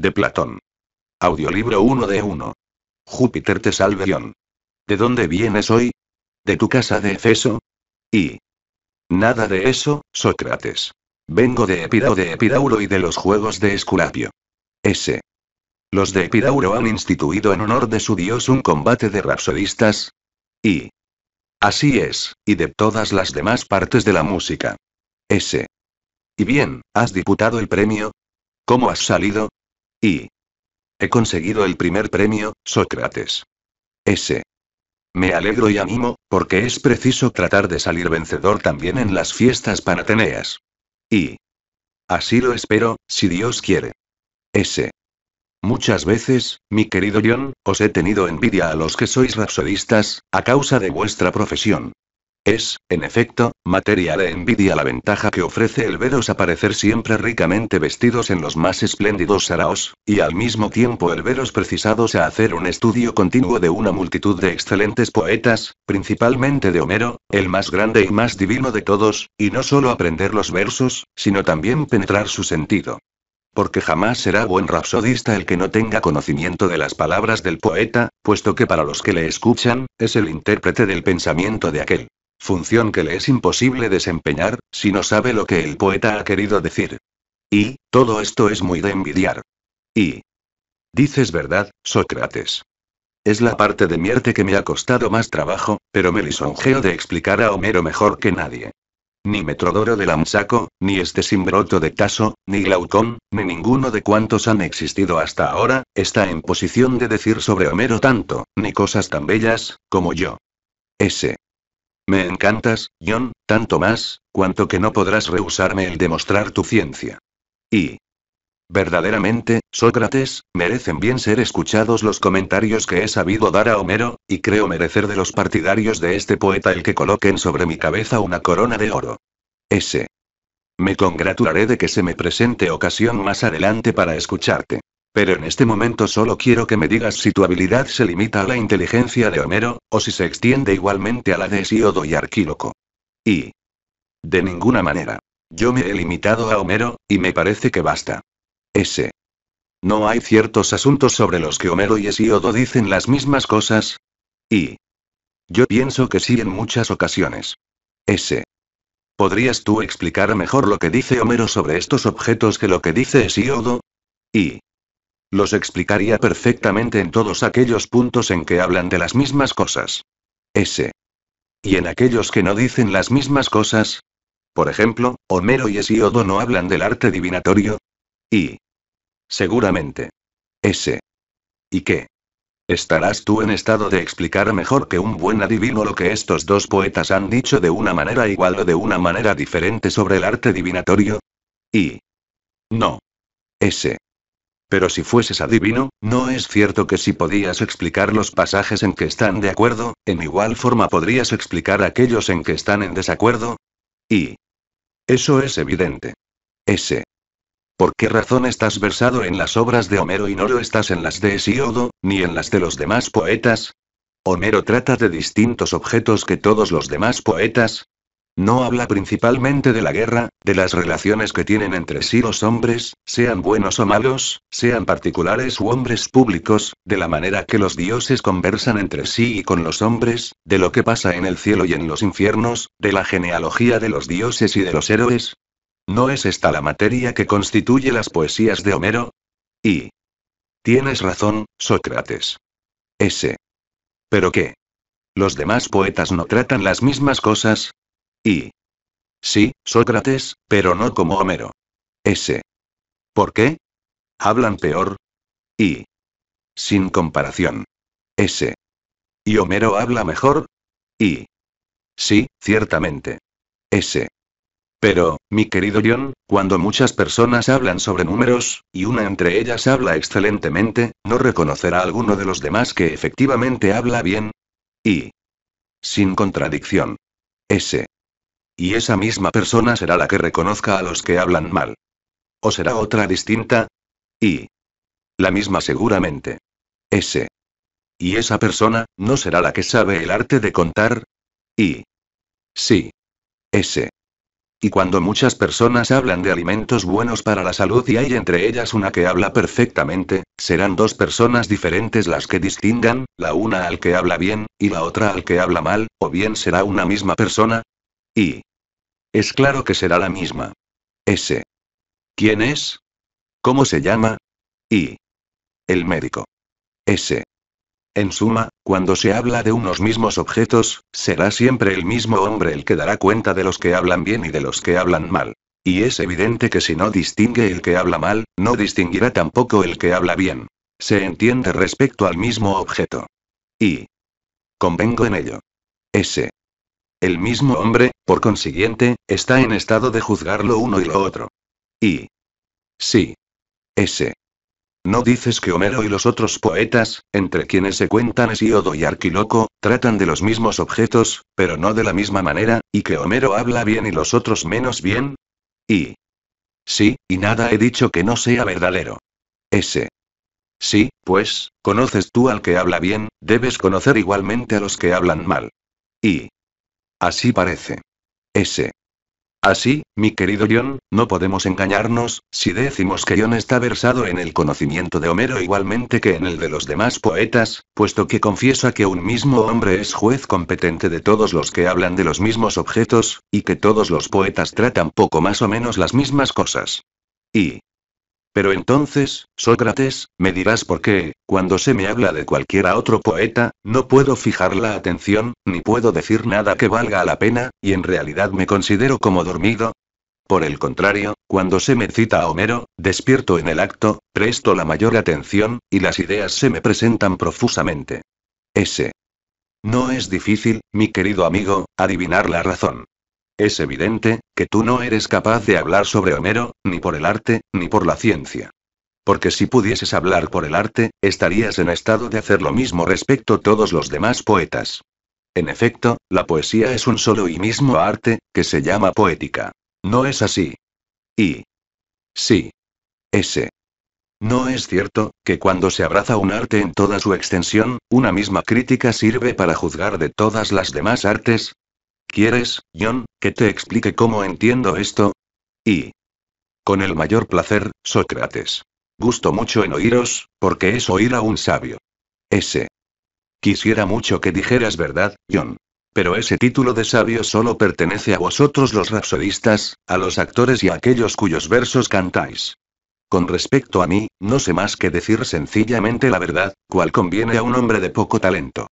de Platón. Audiolibro 1 de 1. Júpiter te salve John. ¿De dónde vienes hoy? ¿De tu casa de Efeso? Y... Nada de eso, Sócrates. Vengo de Epidao de Epidauro y de los Juegos de Esculapio. S. Los de Epidauro han instituido en honor de su dios un combate de rapsodistas. Y... Así es, y de todas las demás partes de la música. S. Y bien, ¿has diputado el premio? ¿Cómo has salido? Y... He conseguido el primer premio, Sócrates. S. Me alegro y animo, porque es preciso tratar de salir vencedor también en las fiestas panateneas. Y... Así lo espero, si Dios quiere. S. Muchas veces, mi querido John, os he tenido envidia a los que sois rapsodistas, a causa de vuestra profesión. Es, en efecto, materia de envidia la ventaja que ofrece el veros aparecer siempre ricamente vestidos en los más espléndidos saraos, y al mismo tiempo el veros precisados a hacer un estudio continuo de una multitud de excelentes poetas, principalmente de Homero, el más grande y más divino de todos, y no solo aprender los versos, sino también penetrar su sentido porque jamás será buen rapsodista el que no tenga conocimiento de las palabras del poeta, puesto que para los que le escuchan, es el intérprete del pensamiento de aquel función que le es imposible desempeñar, si no sabe lo que el poeta ha querido decir. Y, todo esto es muy de envidiar. Y... Dices verdad, Sócrates. Es la parte de mierte que me ha costado más trabajo, pero me lisonjeo de explicar a Homero mejor que nadie. Ni Metrodoro de Lamsaco, ni este Simbroto de Taso, ni Glaucón, ni ninguno de cuantos han existido hasta ahora, está en posición de decir sobre Homero tanto, ni cosas tan bellas, como yo. Ese me encantas, John, tanto más, cuanto que no podrás rehusarme el demostrar tu ciencia. Y... Verdaderamente, Sócrates, merecen bien ser escuchados los comentarios que he sabido dar a Homero, y creo merecer de los partidarios de este poeta el que coloquen sobre mi cabeza una corona de oro. S. Me congratularé de que se me presente ocasión más adelante para escucharte. Pero en este momento solo quiero que me digas si tu habilidad se limita a la inteligencia de Homero, o si se extiende igualmente a la de Hesiodo y Arquíloco. Y... De ninguna manera. Yo me he limitado a Homero, y me parece que basta. S. No hay ciertos asuntos sobre los que Homero y Esiodo dicen las mismas cosas. Y... Yo pienso que sí en muchas ocasiones. S. ¿Podrías tú explicar mejor lo que dice Homero sobre estos objetos que lo que dice Esiodo? Y... Los explicaría perfectamente en todos aquellos puntos en que hablan de las mismas cosas. S. Y en aquellos que no dicen las mismas cosas. Por ejemplo, Homero y Hesíodo no hablan del arte divinatorio. Y. Seguramente. S. ¿Y qué? Estarás tú en estado de explicar mejor que un buen adivino lo que estos dos poetas han dicho de una manera igual o de una manera diferente sobre el arte divinatorio. Y. No. S. Pero si fueses adivino, ¿no es cierto que si podías explicar los pasajes en que están de acuerdo, en igual forma podrías explicar aquellos en que están en desacuerdo? Y... Eso es evidente. Ese. ¿Por qué razón estás versado en las obras de Homero y no lo estás en las de Hesíodo, ni en las de los demás poetas? Homero trata de distintos objetos que todos los demás poetas, no habla principalmente de la guerra, de las relaciones que tienen entre sí los hombres, sean buenos o malos, sean particulares u hombres públicos, de la manera que los dioses conversan entre sí y con los hombres, de lo que pasa en el cielo y en los infiernos, de la genealogía de los dioses y de los héroes. ¿No es esta la materia que constituye las poesías de Homero? Y... Tienes razón, Sócrates. S. ¿Pero qué? Los demás poetas no tratan las mismas cosas, y. Sí, Sócrates, pero no como Homero. S. ¿Por qué? Hablan peor. Y. Sin comparación. S. ¿Y Homero habla mejor? Y. Sí, ciertamente. S. Pero, mi querido John, cuando muchas personas hablan sobre números, y una entre ellas habla excelentemente, ¿no reconocerá alguno de los demás que efectivamente habla bien? Y. Sin contradicción. S. Y esa misma persona será la que reconozca a los que hablan mal. O será otra distinta. Y. La misma seguramente. S. Y esa persona, ¿no será la que sabe el arte de contar? Y. Sí. S. Y cuando muchas personas hablan de alimentos buenos para la salud y hay entre ellas una que habla perfectamente, serán dos personas diferentes las que distingan, la una al que habla bien, y la otra al que habla mal, o bien será una misma persona, y. Es claro que será la misma. S. ¿Quién es? ¿Cómo se llama? Y. El médico. S. En suma, cuando se habla de unos mismos objetos, será siempre el mismo hombre el que dará cuenta de los que hablan bien y de los que hablan mal. Y es evidente que si no distingue el que habla mal, no distinguirá tampoco el que habla bien. Se entiende respecto al mismo objeto. Y. Convengo en ello. S. El mismo hombre, por consiguiente, está en estado de juzgar lo uno y lo otro. Y. Sí. Ese. ¿No dices que Homero y los otros poetas, entre quienes se cuentan Esiodo y Arquiloco, tratan de los mismos objetos, pero no de la misma manera, y que Homero habla bien y los otros menos bien? Y. Sí, y nada he dicho que no sea verdadero. S. Sí, pues, conoces tú al que habla bien, debes conocer igualmente a los que hablan mal. Y. Así parece. S. Así, mi querido John, no podemos engañarnos, si decimos que John está versado en el conocimiento de Homero igualmente que en el de los demás poetas, puesto que confiesa que un mismo hombre es juez competente de todos los que hablan de los mismos objetos, y que todos los poetas tratan poco más o menos las mismas cosas. Y, pero entonces, Sócrates, me dirás por qué, cuando se me habla de cualquiera otro poeta, no puedo fijar la atención, ni puedo decir nada que valga la pena, y en realidad me considero como dormido. Por el contrario, cuando se me cita a Homero, despierto en el acto, presto la mayor atención, y las ideas se me presentan profusamente. Ese No es difícil, mi querido amigo, adivinar la razón. Es evidente, que tú no eres capaz de hablar sobre Homero, ni por el arte, ni por la ciencia. Porque si pudieses hablar por el arte, estarías en estado de hacer lo mismo respecto a todos los demás poetas. En efecto, la poesía es un solo y mismo arte, que se llama poética. No es así. Y. Sí. Ese. ¿No es cierto, que cuando se abraza un arte en toda su extensión, una misma crítica sirve para juzgar de todas las demás artes? ¿Quieres, John, que te explique cómo entiendo esto? Y... Con el mayor placer, Sócrates. Gusto mucho en oíros, porque es oír a un sabio. Ese. Quisiera mucho que dijeras verdad, John. Pero ese título de sabio solo pertenece a vosotros los rapsodistas, a los actores y a aquellos cuyos versos cantáis. Con respecto a mí, no sé más que decir sencillamente la verdad, cual conviene a un hombre de poco talento.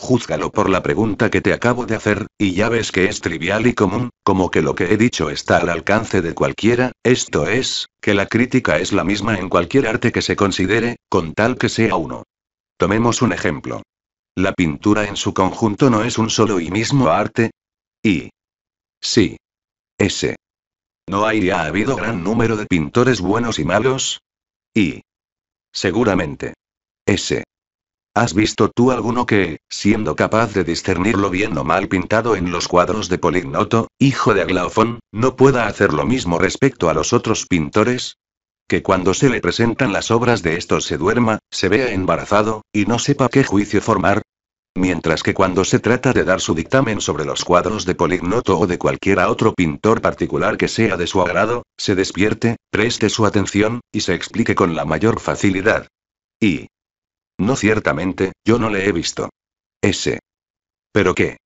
Júzgalo por la pregunta que te acabo de hacer, y ya ves que es trivial y común, como que lo que he dicho está al alcance de cualquiera, esto es, que la crítica es la misma en cualquier arte que se considere, con tal que sea uno. Tomemos un ejemplo. La pintura en su conjunto no es un solo y mismo arte. Y. Sí. ese ¿No hay ya habido gran número de pintores buenos y malos? Y. Seguramente. ese ¿Has visto tú alguno que, siendo capaz de discernir lo bien o mal pintado en los cuadros de Polignoto, hijo de Aglaofón, no pueda hacer lo mismo respecto a los otros pintores? Que cuando se le presentan las obras de estos se duerma, se vea embarazado, y no sepa qué juicio formar, Mientras que cuando se trata de dar su dictamen sobre los cuadros de Polignoto o de cualquiera otro pintor particular que sea de su agrado, se despierte, preste su atención, y se explique con la mayor facilidad. Y, no ciertamente, yo no le he visto. Ese. ¿Pero qué?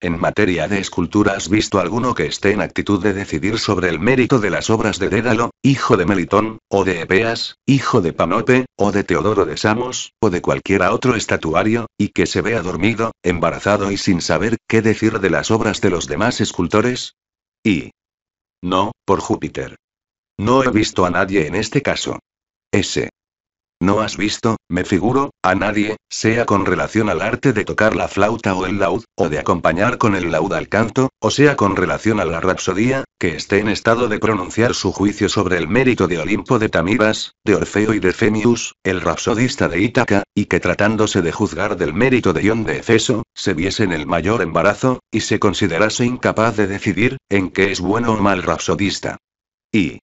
En materia de escultura, ¿has visto alguno que esté en actitud de decidir sobre el mérito de las obras de Dédalo, hijo de Melitón, o de Epeas, hijo de Panope, o de Teodoro de Samos, o de cualquiera otro estatuario, y que se vea dormido, embarazado y sin saber qué decir de las obras de los demás escultores? Y. No, por Júpiter. No he visto a nadie en este caso. Ese. No has visto, me figuro, a nadie, sea con relación al arte de tocar la flauta o el laúd, o de acompañar con el laúd al canto, o sea con relación a la rapsodía, que esté en estado de pronunciar su juicio sobre el mérito de Olimpo de Tamibas, de Orfeo y de Femius, el rapsodista de Ítaca, y que tratándose de juzgar del mérito de Ion de Efeso, se viese en el mayor embarazo, y se considerase incapaz de decidir, en qué es bueno o mal rapsodista. Y.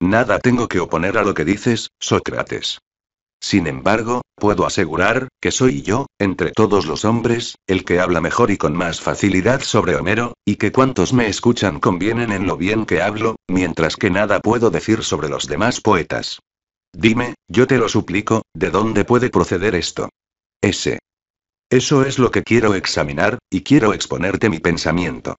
Nada tengo que oponer a lo que dices, Sócrates. Sin embargo, puedo asegurar, que soy yo, entre todos los hombres, el que habla mejor y con más facilidad sobre Homero, y que cuantos me escuchan convienen en lo bien que hablo, mientras que nada puedo decir sobre los demás poetas. Dime, yo te lo suplico, ¿de dónde puede proceder esto? S. Eso es lo que quiero examinar, y quiero exponerte mi pensamiento.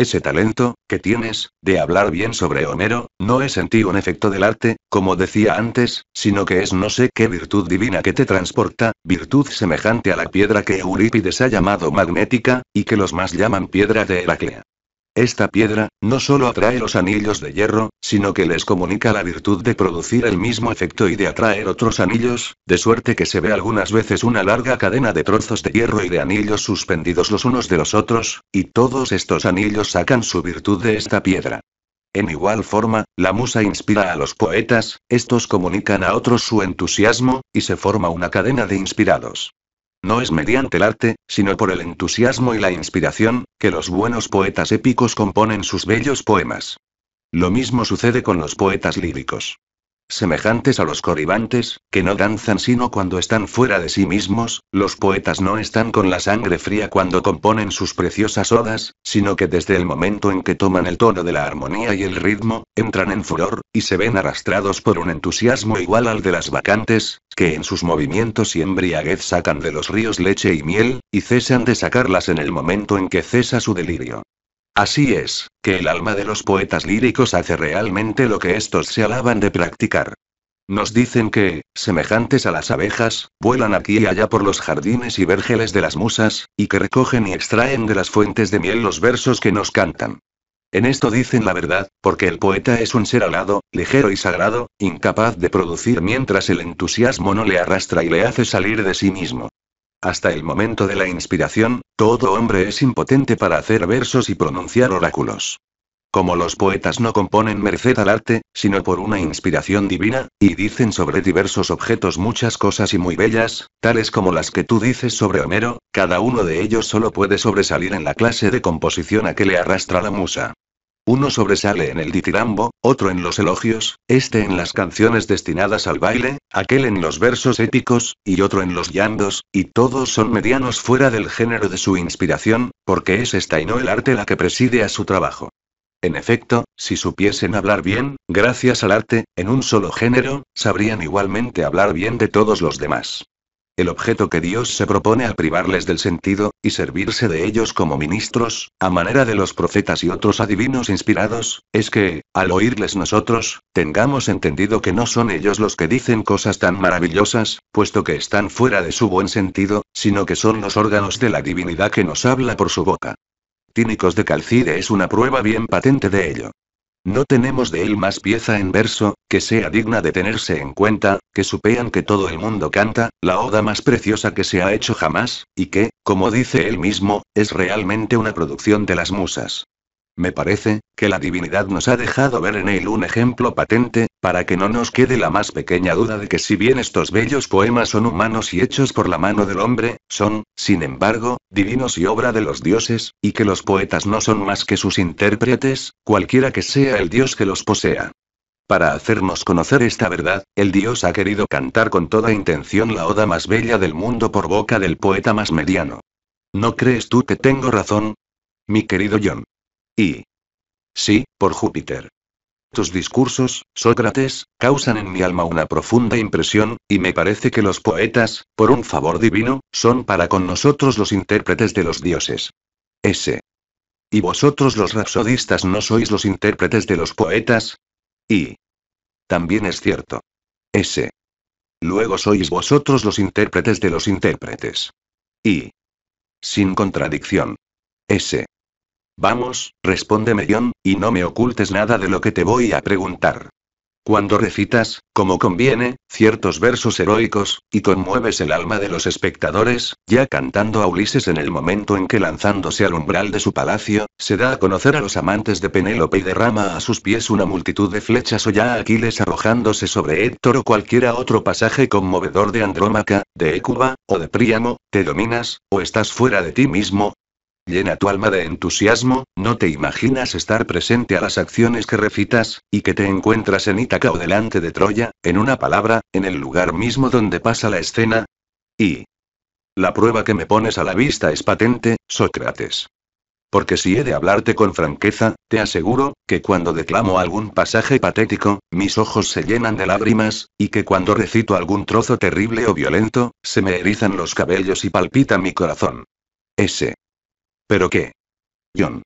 Ese talento, que tienes, de hablar bien sobre Homero, no es en ti un efecto del arte, como decía antes, sino que es no sé qué virtud divina que te transporta, virtud semejante a la piedra que Eurípides ha llamado magnética, y que los más llaman piedra de Heraclea. Esta piedra, no solo atrae los anillos de hierro, sino que les comunica la virtud de producir el mismo efecto y de atraer otros anillos, de suerte que se ve algunas veces una larga cadena de trozos de hierro y de anillos suspendidos los unos de los otros, y todos estos anillos sacan su virtud de esta piedra. En igual forma, la musa inspira a los poetas, estos comunican a otros su entusiasmo, y se forma una cadena de inspirados. No es mediante el arte, sino por el entusiasmo y la inspiración, que los buenos poetas épicos componen sus bellos poemas. Lo mismo sucede con los poetas líricos semejantes a los coribantes, que no danzan sino cuando están fuera de sí mismos, los poetas no están con la sangre fría cuando componen sus preciosas odas, sino que desde el momento en que toman el tono de la armonía y el ritmo, entran en furor, y se ven arrastrados por un entusiasmo igual al de las vacantes, que en sus movimientos y embriaguez sacan de los ríos leche y miel, y cesan de sacarlas en el momento en que cesa su delirio. Así es, que el alma de los poetas líricos hace realmente lo que estos se alaban de practicar. Nos dicen que, semejantes a las abejas, vuelan aquí y allá por los jardines y vergeles de las musas, y que recogen y extraen de las fuentes de miel los versos que nos cantan. En esto dicen la verdad, porque el poeta es un ser alado, ligero y sagrado, incapaz de producir mientras el entusiasmo no le arrastra y le hace salir de sí mismo. Hasta el momento de la inspiración, todo hombre es impotente para hacer versos y pronunciar oráculos. Como los poetas no componen merced al arte, sino por una inspiración divina, y dicen sobre diversos objetos muchas cosas y muy bellas, tales como las que tú dices sobre Homero, cada uno de ellos solo puede sobresalir en la clase de composición a que le arrastra la musa. Uno sobresale en el ditirambo, otro en los elogios, este en las canciones destinadas al baile, aquel en los versos épicos, y otro en los llandos, y todos son medianos fuera del género de su inspiración, porque es esta y no el arte la que preside a su trabajo. En efecto, si supiesen hablar bien, gracias al arte, en un solo género, sabrían igualmente hablar bien de todos los demás el objeto que Dios se propone a privarles del sentido, y servirse de ellos como ministros, a manera de los profetas y otros adivinos inspirados, es que, al oírles nosotros, tengamos entendido que no son ellos los que dicen cosas tan maravillosas, puesto que están fuera de su buen sentido, sino que son los órganos de la divinidad que nos habla por su boca. Tínicos de Calcide es una prueba bien patente de ello. No tenemos de él más pieza en verso, que sea digna de tenerse en cuenta, que supean que todo el mundo canta, la oda más preciosa que se ha hecho jamás, y que, como dice él mismo, es realmente una producción de las musas. Me parece, que la divinidad nos ha dejado ver en él un ejemplo patente, para que no nos quede la más pequeña duda de que si bien estos bellos poemas son humanos y hechos por la mano del hombre, son, sin embargo, divinos y obra de los dioses, y que los poetas no son más que sus intérpretes, cualquiera que sea el dios que los posea. Para hacernos conocer esta verdad, el dios ha querido cantar con toda intención la oda más bella del mundo por boca del poeta más mediano. ¿No crees tú que tengo razón? Mi querido John. Y... Sí, por Júpiter. Tus discursos, Sócrates, causan en mi alma una profunda impresión, y me parece que los poetas, por un favor divino, son para con nosotros los intérpretes de los dioses. S. ¿Y vosotros los rapsodistas no sois los intérpretes de los poetas? Y. También es cierto. S. Luego sois vosotros los intérpretes de los intérpretes. Y. Sin contradicción. S. Vamos, responde Dion, y no me ocultes nada de lo que te voy a preguntar. Cuando recitas, como conviene, ciertos versos heroicos, y conmueves el alma de los espectadores, ya cantando a Ulises en el momento en que lanzándose al umbral de su palacio, se da a conocer a los amantes de Penélope y derrama a sus pies una multitud de flechas o ya Aquiles arrojándose sobre Héctor o cualquiera otro pasaje conmovedor de Andrómaca, de Écuba, o de Príamo, te dominas, o estás fuera de ti mismo, Llena tu alma de entusiasmo, no te imaginas estar presente a las acciones que recitas, y que te encuentras en Ítaca o delante de Troya, en una palabra, en el lugar mismo donde pasa la escena. Y... La prueba que me pones a la vista es patente, Sócrates. Porque si he de hablarte con franqueza, te aseguro, que cuando declamo algún pasaje patético, mis ojos se llenan de lágrimas, y que cuando recito algún trozo terrible o violento, se me erizan los cabellos y palpita mi corazón. Ese ¿Pero qué? John.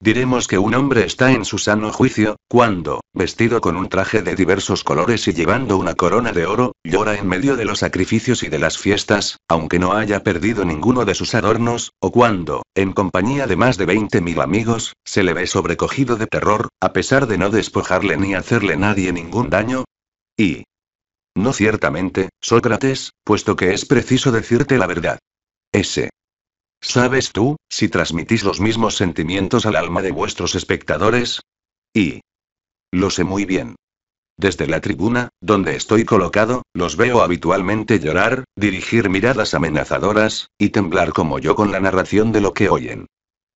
Diremos que un hombre está en su sano juicio, cuando, vestido con un traje de diversos colores y llevando una corona de oro, llora en medio de los sacrificios y de las fiestas, aunque no haya perdido ninguno de sus adornos, o cuando, en compañía de más de 20.000 amigos, se le ve sobrecogido de terror, a pesar de no despojarle ni hacerle nadie ningún daño. Y... No ciertamente, Sócrates, puesto que es preciso decirte la verdad. Ese ¿Sabes tú, si transmitís los mismos sentimientos al alma de vuestros espectadores? Y... Lo sé muy bien. Desde la tribuna, donde estoy colocado, los veo habitualmente llorar, dirigir miradas amenazadoras, y temblar como yo con la narración de lo que oyen.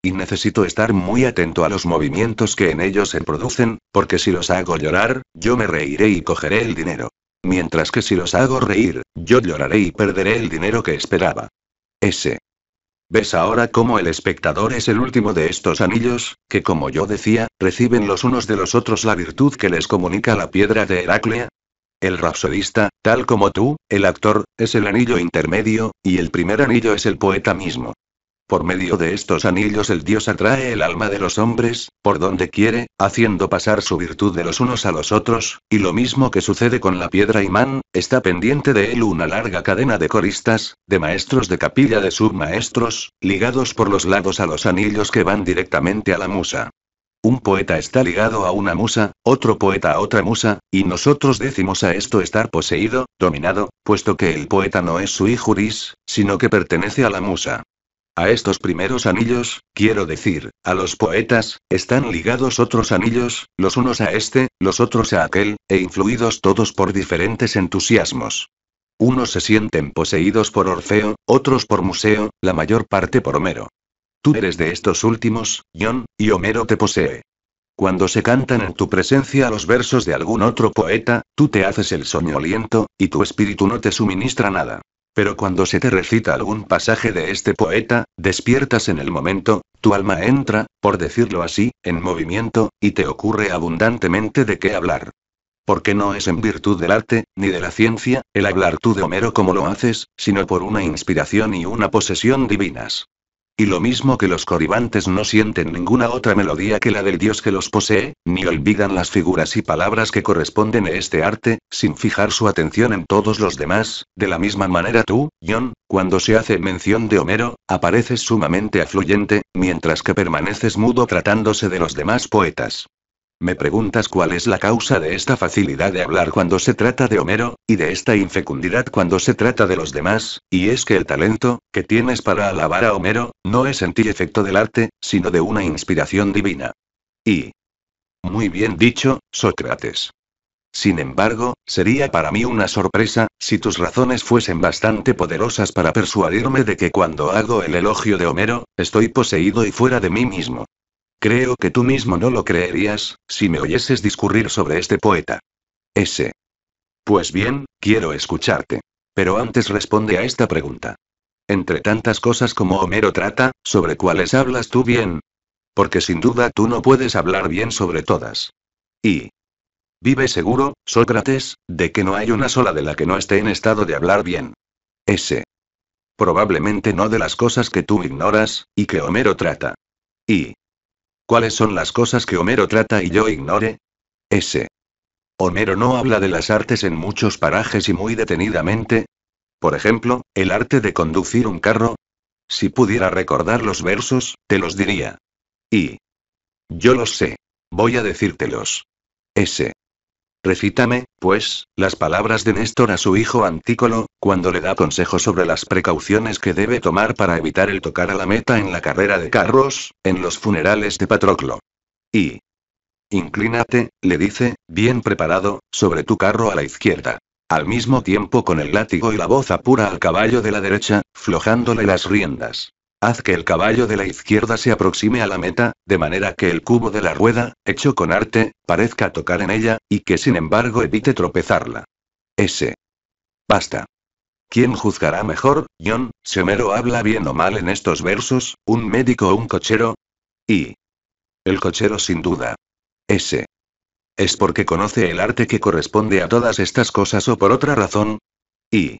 Y necesito estar muy atento a los movimientos que en ellos se producen, porque si los hago llorar, yo me reiré y cogeré el dinero. Mientras que si los hago reír, yo lloraré y perderé el dinero que esperaba. Ese ¿Ves ahora cómo el espectador es el último de estos anillos, que como yo decía, reciben los unos de los otros la virtud que les comunica la piedra de Heraclea? El rapsodista, tal como tú, el actor, es el anillo intermedio, y el primer anillo es el poeta mismo. Por medio de estos anillos el Dios atrae el alma de los hombres, por donde quiere, haciendo pasar su virtud de los unos a los otros, y lo mismo que sucede con la piedra imán, está pendiente de él una larga cadena de coristas, de maestros de capilla de submaestros, ligados por los lados a los anillos que van directamente a la musa. Un poeta está ligado a una musa, otro poeta a otra musa, y nosotros decimos a esto estar poseído, dominado, puesto que el poeta no es su juris, sino que pertenece a la musa. A estos primeros anillos, quiero decir, a los poetas, están ligados otros anillos, los unos a este, los otros a aquel, e influidos todos por diferentes entusiasmos. Unos se sienten poseídos por Orfeo, otros por Museo, la mayor parte por Homero. Tú eres de estos últimos, John, y Homero te posee. Cuando se cantan en tu presencia los versos de algún otro poeta, tú te haces el soñoliento, y tu espíritu no te suministra nada. Pero cuando se te recita algún pasaje de este poeta, despiertas en el momento, tu alma entra, por decirlo así, en movimiento, y te ocurre abundantemente de qué hablar. Porque no es en virtud del arte, ni de la ciencia, el hablar tú de Homero como lo haces, sino por una inspiración y una posesión divinas. Y lo mismo que los coribantes no sienten ninguna otra melodía que la del dios que los posee, ni olvidan las figuras y palabras que corresponden a este arte, sin fijar su atención en todos los demás, de la misma manera tú, John, cuando se hace mención de Homero, apareces sumamente afluyente, mientras que permaneces mudo tratándose de los demás poetas. Me preguntas cuál es la causa de esta facilidad de hablar cuando se trata de Homero, y de esta infecundidad cuando se trata de los demás, y es que el talento, que tienes para alabar a Homero, no es en ti efecto del arte, sino de una inspiración divina. Y... Muy bien dicho, Sócrates. Sin embargo, sería para mí una sorpresa, si tus razones fuesen bastante poderosas para persuadirme de que cuando hago el elogio de Homero, estoy poseído y fuera de mí mismo. Creo que tú mismo no lo creerías, si me oyeses discurrir sobre este poeta. Ese. Pues bien, quiero escucharte. Pero antes responde a esta pregunta. Entre tantas cosas como Homero trata, ¿sobre cuáles hablas tú bien? Porque sin duda tú no puedes hablar bien sobre todas. Y. Vive seguro, Sócrates, de que no hay una sola de la que no esté en estado de hablar bien. S. Probablemente no de las cosas que tú ignoras, y que Homero trata. Y. ¿Cuáles son las cosas que Homero trata y yo ignore? S. Homero no habla de las artes en muchos parajes y muy detenidamente. Por ejemplo, el arte de conducir un carro. Si pudiera recordar los versos, te los diría. Y. Yo los sé. Voy a decírtelos. S. Recítame, pues, las palabras de Néstor a su hijo Antícolo, cuando le da consejo sobre las precauciones que debe tomar para evitar el tocar a la meta en la carrera de carros, en los funerales de Patroclo. Y... Inclínate, le dice, bien preparado, sobre tu carro a la izquierda. Al mismo tiempo con el látigo y la voz apura al caballo de la derecha, flojándole las riendas. Haz que el caballo de la izquierda se aproxime a la meta, de manera que el cubo de la rueda, hecho con arte, parezca tocar en ella, y que sin embargo evite tropezarla. S. Basta. ¿Quién juzgará mejor, John, Homero habla bien o mal en estos versos, un médico o un cochero? Y. El cochero sin duda. S. ¿Es porque conoce el arte que corresponde a todas estas cosas o por otra razón? Y.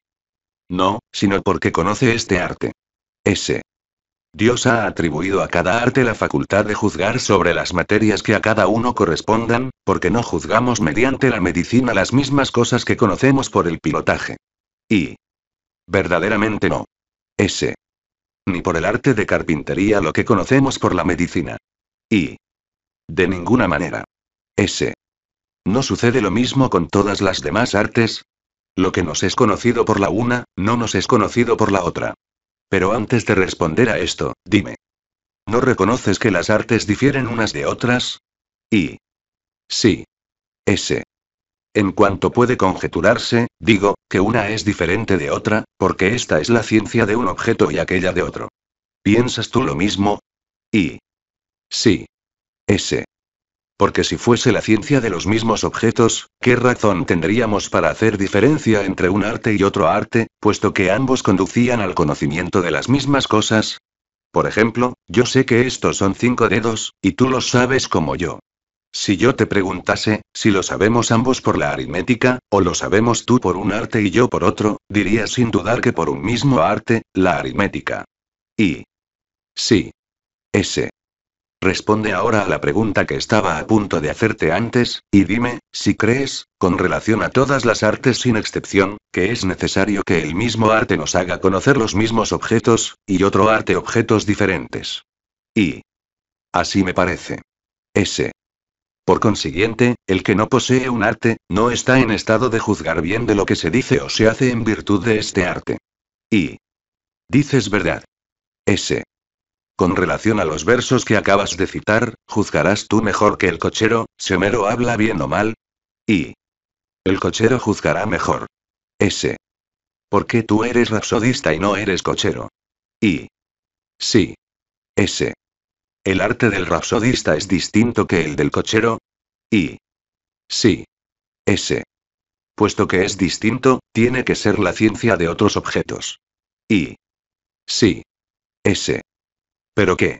No, sino porque conoce este arte. S. Dios ha atribuido a cada arte la facultad de juzgar sobre las materias que a cada uno correspondan, porque no juzgamos mediante la medicina las mismas cosas que conocemos por el pilotaje. Y... Verdaderamente no. S. Ni por el arte de carpintería lo que conocemos por la medicina. Y... De ninguna manera. S. ¿No sucede lo mismo con todas las demás artes? Lo que nos es conocido por la una, no nos es conocido por la otra. Pero antes de responder a esto, dime. ¿No reconoces que las artes difieren unas de otras? Y. Sí. S. En cuanto puede conjeturarse, digo, que una es diferente de otra, porque esta es la ciencia de un objeto y aquella de otro. ¿Piensas tú lo mismo? Y. Sí. S. Porque si fuese la ciencia de los mismos objetos, ¿qué razón tendríamos para hacer diferencia entre un arte y otro arte, puesto que ambos conducían al conocimiento de las mismas cosas? Por ejemplo, yo sé que estos son cinco dedos, y tú los sabes como yo. Si yo te preguntase, si lo sabemos ambos por la aritmética, o lo sabemos tú por un arte y yo por otro, dirías sin dudar que por un mismo arte, la aritmética. Y... Sí. Ese. Responde ahora a la pregunta que estaba a punto de hacerte antes, y dime, si crees, con relación a todas las artes sin excepción, que es necesario que el mismo arte nos haga conocer los mismos objetos, y otro arte objetos diferentes. Y... Así me parece. S. Por consiguiente, el que no posee un arte, no está en estado de juzgar bien de lo que se dice o se hace en virtud de este arte. Y. Dices verdad. S. Con relación a los versos que acabas de citar, juzgarás tú mejor que el cochero, Semero habla bien o mal. Y. El cochero juzgará mejor. S. Porque tú eres rapsodista y no eres cochero? Y. Sí. S. ¿El arte del rapsodista es distinto que el del cochero? Y. Sí. S. Puesto que es distinto, tiene que ser la ciencia de otros objetos. Y. Sí. S. ¿Pero qué?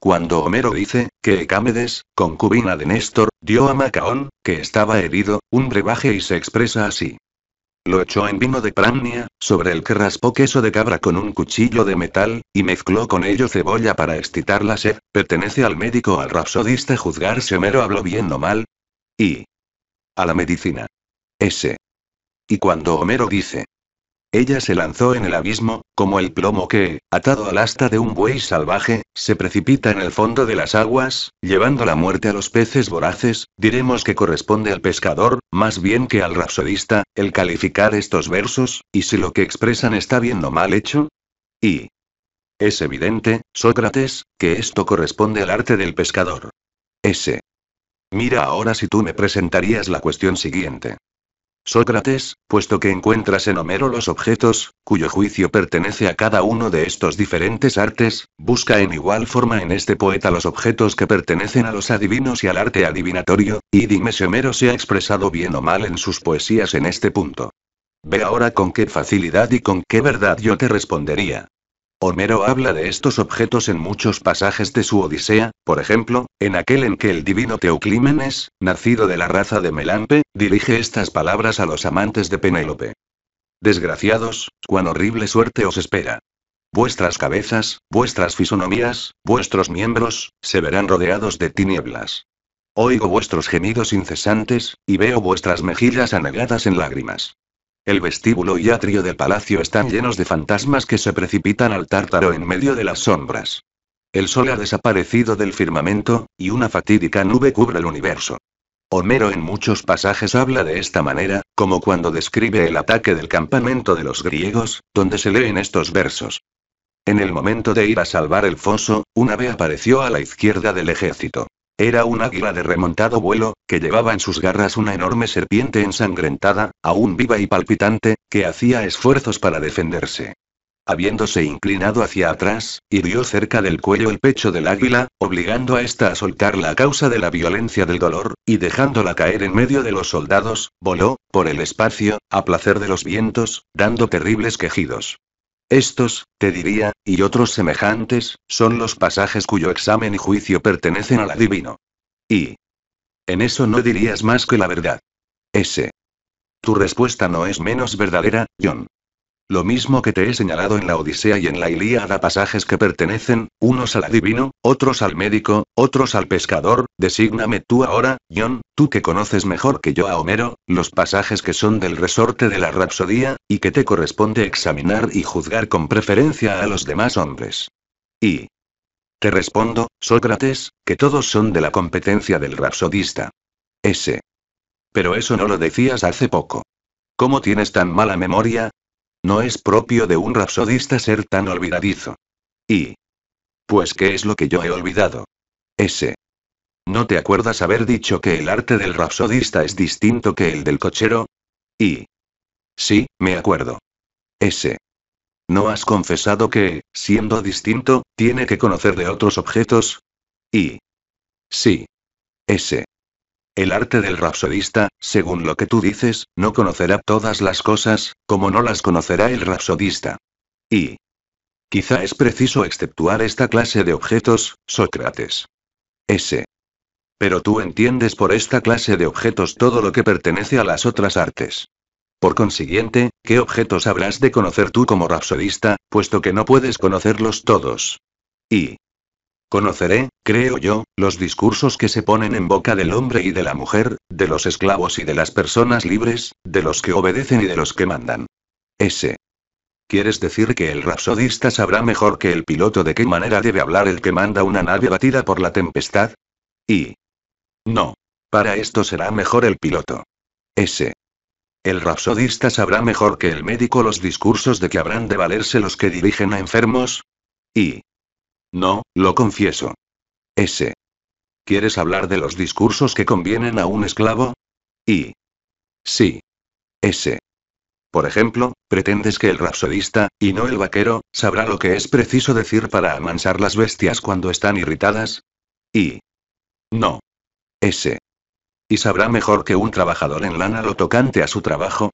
Cuando Homero dice, que Ecámedes, concubina de Néstor, dio a Macaón, que estaba herido, un brebaje y se expresa así. Lo echó en vino de Pramnia, sobre el que raspó queso de cabra con un cuchillo de metal, y mezcló con ello cebolla para excitar la sed, pertenece al médico al rapsodista juzgar si Homero habló bien o mal. Y. A la medicina. S. Y cuando Homero dice, ella se lanzó en el abismo, como el plomo que, atado al asta de un buey salvaje, se precipita en el fondo de las aguas, llevando la muerte a los peces voraces, diremos que corresponde al pescador, más bien que al rapsodista, el calificar estos versos, y si lo que expresan está bien o mal hecho. Y. Es evidente, Sócrates, que esto corresponde al arte del pescador. S. Mira ahora si tú me presentarías la cuestión siguiente. Sócrates, puesto que encuentras en Homero los objetos, cuyo juicio pertenece a cada uno de estos diferentes artes, busca en igual forma en este poeta los objetos que pertenecen a los adivinos y al arte adivinatorio, y dime si Homero se ha expresado bien o mal en sus poesías en este punto. Ve ahora con qué facilidad y con qué verdad yo te respondería. Homero habla de estos objetos en muchos pasajes de su Odisea, por ejemplo, en aquel en que el divino Teoclímenes, nacido de la raza de Melampe, dirige estas palabras a los amantes de Penélope. Desgraciados, cuán horrible suerte os espera. Vuestras cabezas, vuestras fisonomías, vuestros miembros, se verán rodeados de tinieblas. Oigo vuestros gemidos incesantes, y veo vuestras mejillas anegadas en lágrimas. El vestíbulo y atrio del palacio están llenos de fantasmas que se precipitan al tártaro en medio de las sombras. El sol ha desaparecido del firmamento, y una fatídica nube cubre el universo. Homero en muchos pasajes habla de esta manera, como cuando describe el ataque del campamento de los griegos, donde se leen estos versos. En el momento de ir a salvar el foso, un ave apareció a la izquierda del ejército. Era un águila de remontado vuelo, que llevaba en sus garras una enorme serpiente ensangrentada, aún viva y palpitante, que hacía esfuerzos para defenderse. Habiéndose inclinado hacia atrás, hirió cerca del cuello el pecho del águila, obligando a ésta a soltarla a causa de la violencia del dolor, y dejándola caer en medio de los soldados, voló, por el espacio, a placer de los vientos, dando terribles quejidos. Estos, te diría, y otros semejantes, son los pasajes cuyo examen y juicio pertenecen al adivino. Y... En eso no dirías más que la verdad. Ese, Tu respuesta no es menos verdadera, John. Lo mismo que te he señalado en la Odisea y en la Ilíada pasajes que pertenecen, unos al adivino, otros al médico, otros al pescador, desígname tú ahora, John, tú que conoces mejor que yo a Homero, los pasajes que son del resorte de la Rapsodía, y que te corresponde examinar y juzgar con preferencia a los demás hombres. Y... Te respondo, Sócrates, que todos son de la competencia del rapsodista. S. Pero eso no lo decías hace poco. ¿Cómo tienes tan mala memoria, no es propio de un rapsodista ser tan olvidadizo. Y... Pues ¿qué es lo que yo he olvidado? Ese. ¿No te acuerdas haber dicho que el arte del rapsodista es distinto que el del cochero? Y... Sí, me acuerdo. Ese. ¿No has confesado que, siendo distinto, tiene que conocer de otros objetos? Y... Sí. Ese. El arte del rapsodista, según lo que tú dices, no conocerá todas las cosas, como no las conocerá el rapsodista. Y... Quizá es preciso exceptuar esta clase de objetos, Sócrates. S. Pero tú entiendes por esta clase de objetos todo lo que pertenece a las otras artes. Por consiguiente, ¿qué objetos habrás de conocer tú como rapsodista, puesto que no puedes conocerlos todos? Y. Conoceré, creo yo, los discursos que se ponen en boca del hombre y de la mujer, de los esclavos y de las personas libres, de los que obedecen y de los que mandan. S. ¿Quieres decir que el rapsodista sabrá mejor que el piloto de qué manera debe hablar el que manda una nave batida por la tempestad? Y. No. Para esto será mejor el piloto. S. El rapsodista sabrá mejor que el médico los discursos de que habrán de valerse los que dirigen a enfermos. Y. No, lo confieso. S. ¿Quieres hablar de los discursos que convienen a un esclavo? Y. Sí. S. Por ejemplo, pretendes que el rapsodista, y no el vaquero, sabrá lo que es preciso decir para amansar las bestias cuando están irritadas? Y. No. S. ¿Y sabrá mejor que un trabajador en lana lo tocante a su trabajo?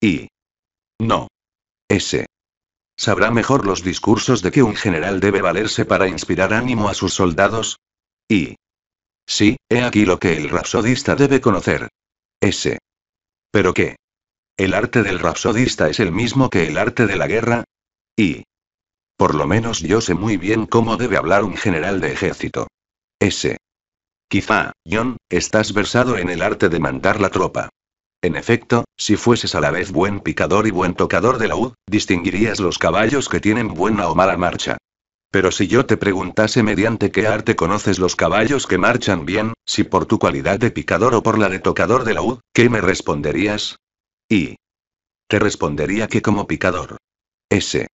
Y. No. S. ¿Sabrá mejor los discursos de que un general debe valerse para inspirar ánimo a sus soldados? Y... Sí, he aquí lo que el rapsodista debe conocer. S. ¿Pero qué? ¿El arte del rapsodista es el mismo que el arte de la guerra? Y... Por lo menos yo sé muy bien cómo debe hablar un general de ejército. S. Quizá, John, estás versado en el arte de mandar la tropa. En efecto, si fueses a la vez buen picador y buen tocador de la distinguirías los caballos que tienen buena o mala marcha. Pero si yo te preguntase mediante qué arte conoces los caballos que marchan bien, si por tu cualidad de picador o por la de tocador de la ¿qué me responderías? Y. Te respondería que como picador. S.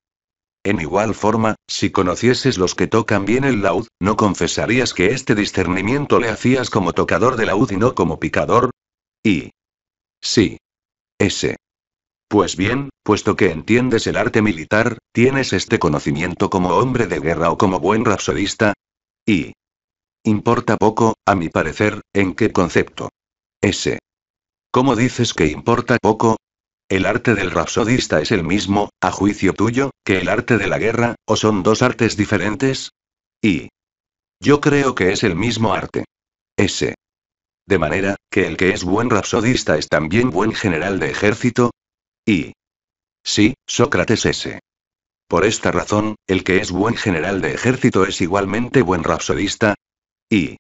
En igual forma, si conocieses los que tocan bien el laúd, ¿no confesarías que este discernimiento le hacías como tocador de laúd y no como picador? Y. Sí. S. Pues bien, puesto que entiendes el arte militar, tienes este conocimiento como hombre de guerra o como buen rapsodista. Y. Importa poco, a mi parecer, en qué concepto. Ese. ¿Cómo dices que importa poco? ¿El arte del rapsodista es el mismo, a juicio tuyo, que el arte de la guerra, o son dos artes diferentes? Y. Yo creo que es el mismo arte. Ese. De manera, que el que es buen rapsodista es también buen general de ejército. Y... Sí, Sócrates ese. Por esta razón, el que es buen general de ejército es igualmente buen rapsodista. Y...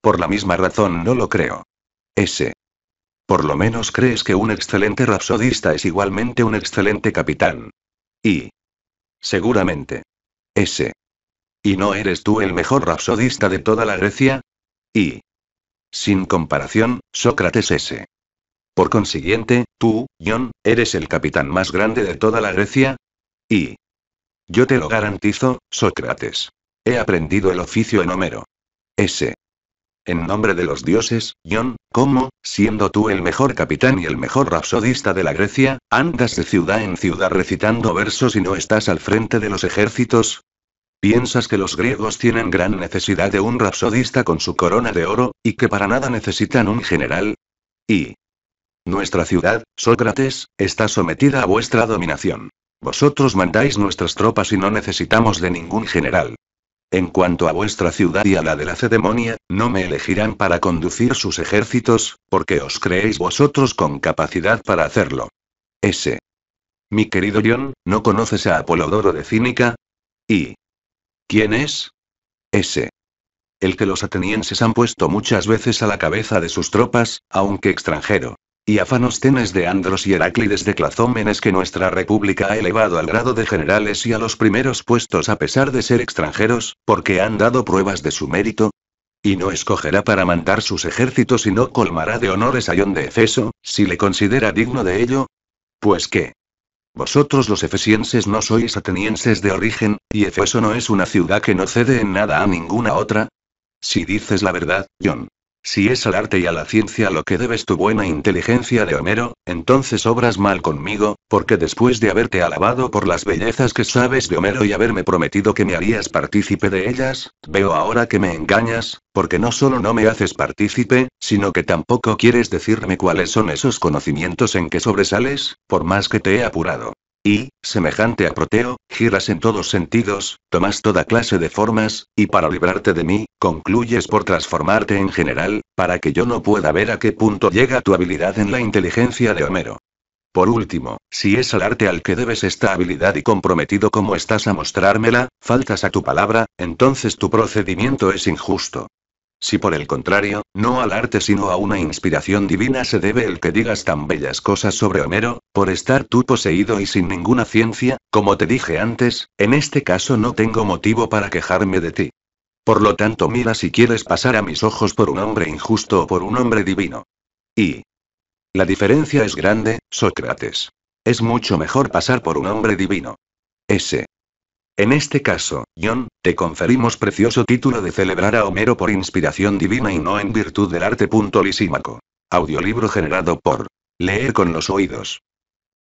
Por la misma razón no lo creo. S. Por lo menos crees que un excelente rapsodista es igualmente un excelente capitán. Y... Seguramente. S. ¿Y no eres tú el mejor rapsodista de toda la Grecia? Y... Sin comparación, Sócrates S. Por consiguiente, tú, John, eres el capitán más grande de toda la Grecia. Y... Yo te lo garantizo, Sócrates. He aprendido el oficio en Homero. S. En nombre de los dioses, John, ¿cómo, siendo tú el mejor capitán y el mejor rapsodista de la Grecia, andas de ciudad en ciudad recitando versos y no estás al frente de los ejércitos? Piensas que los griegos tienen gran necesidad de un rapsodista con su corona de oro, y que para nada necesitan un general. Y... Nuestra ciudad, Sócrates, está sometida a vuestra dominación. Vosotros mandáis nuestras tropas y no necesitamos de ningún general. En cuanto a vuestra ciudad y a la de la no me elegirán para conducir sus ejércitos, porque os creéis vosotros con capacidad para hacerlo. Ese, Mi querido John, ¿no conoces a Apolodoro de Cínica? Y. ¿Quién es? Ese. El que los atenienses han puesto muchas veces a la cabeza de sus tropas, aunque extranjero. Y Afanostenes de Andros y Heráclides de Clazómenes que nuestra república ha elevado al grado de generales y a los primeros puestos a pesar de ser extranjeros, porque han dado pruebas de su mérito, y no escogerá para mandar sus ejércitos y no colmará de honores a Ion de Efeso, si le considera digno de ello? Pues qué. Vosotros los efesienses no sois atenienses de origen, y Efeso no es una ciudad que no cede en nada a ninguna otra. Si dices la verdad, John. Si es al arte y a la ciencia lo que debes tu buena inteligencia de Homero, entonces obras mal conmigo, porque después de haberte alabado por las bellezas que sabes de Homero y haberme prometido que me harías partícipe de ellas, veo ahora que me engañas, porque no solo no me haces partícipe, sino que tampoco quieres decirme cuáles son esos conocimientos en que sobresales, por más que te he apurado. Y, semejante a Proteo, giras en todos sentidos, tomas toda clase de formas, y para librarte de mí, concluyes por transformarte en general, para que yo no pueda ver a qué punto llega tu habilidad en la inteligencia de Homero. Por último, si es al arte al que debes esta habilidad y comprometido como estás a mostrármela, faltas a tu palabra, entonces tu procedimiento es injusto. Si por el contrario, no al arte sino a una inspiración divina se debe el que digas tan bellas cosas sobre Homero, por estar tú poseído y sin ninguna ciencia, como te dije antes, en este caso no tengo motivo para quejarme de ti. Por lo tanto, mira si quieres pasar a mis ojos por un hombre injusto o por un hombre divino. Y... La diferencia es grande, Sócrates. Es mucho mejor pasar por un hombre divino. S. En este caso, John, te conferimos precioso título de celebrar a Homero por inspiración divina y no en virtud del arte. Lisímaco. Audiolibro generado por Leer con los oídos.